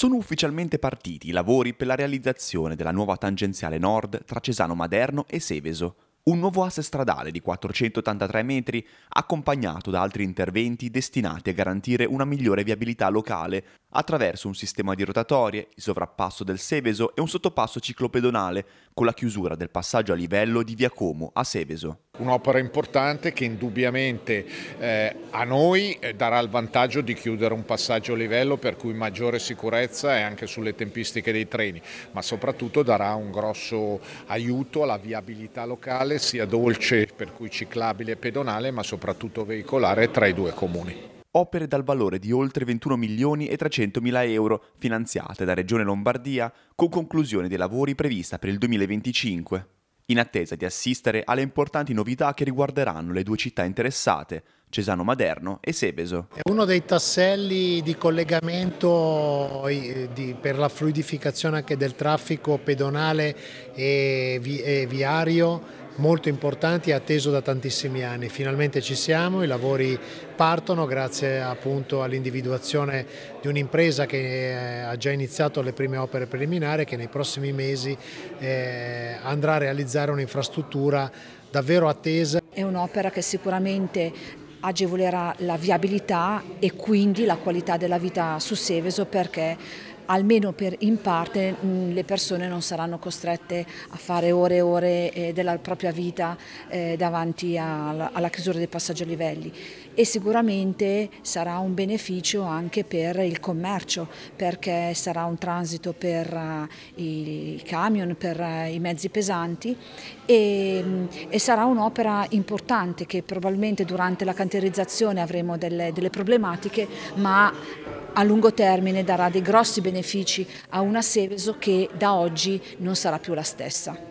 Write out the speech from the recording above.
Sono ufficialmente partiti i lavori per la realizzazione della nuova tangenziale nord tra Cesano Maderno e Seveso, un nuovo asse stradale di 483 metri accompagnato da altri interventi destinati a garantire una migliore viabilità locale attraverso un sistema di rotatorie, il sovrappasso del Seveso e un sottopasso ciclopedonale, con la chiusura del passaggio a livello di Via Como a Seveso. Un'opera importante che indubbiamente eh, a noi eh, darà il vantaggio di chiudere un passaggio a livello per cui maggiore sicurezza è anche sulle tempistiche dei treni, ma soprattutto darà un grosso aiuto alla viabilità locale sia dolce per cui ciclabile e pedonale, ma soprattutto veicolare tra i due comuni opere dal valore di oltre 21 milioni e 300 mila euro finanziate da Regione Lombardia con conclusione dei lavori prevista per il 2025, in attesa di assistere alle importanti novità che riguarderanno le due città interessate, Cesano Maderno e Sebeso. È uno dei tasselli di collegamento eh, per la fluidificazione anche del traffico pedonale e viario molto importanti e atteso da tantissimi anni. Finalmente ci siamo, i lavori partono grazie appunto all'individuazione di un'impresa che eh, ha già iniziato le prime opere preliminari e che nei prossimi mesi eh, andrà a realizzare un'infrastruttura davvero attesa. È un'opera che sicuramente agevolerà la viabilità e quindi la qualità della vita su Seveso perché almeno per in parte mm, le persone non saranno costrette a fare ore e ore eh, della propria vita eh, davanti alla, chiusura dei passaggi a livelli e sicuramente sarà un beneficio anche per il commercio perché sarà un transito per eh, i, camion, per i mezzi pesanti e, mm, e sarà un'opera importante che probabilmente durante la canterizzazione avremo delle, delle problematiche ma a lungo termine darà dei grossi benefici a una Seveso che da oggi non sarà più la stessa.